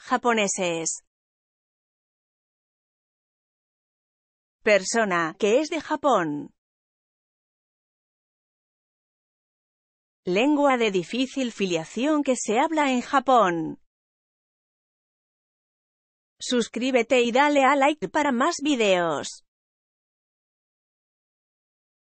japoneses. Persona que es de Japón. Lengua de difícil filiación que se habla en Japón. Suscríbete y dale a like para más videos.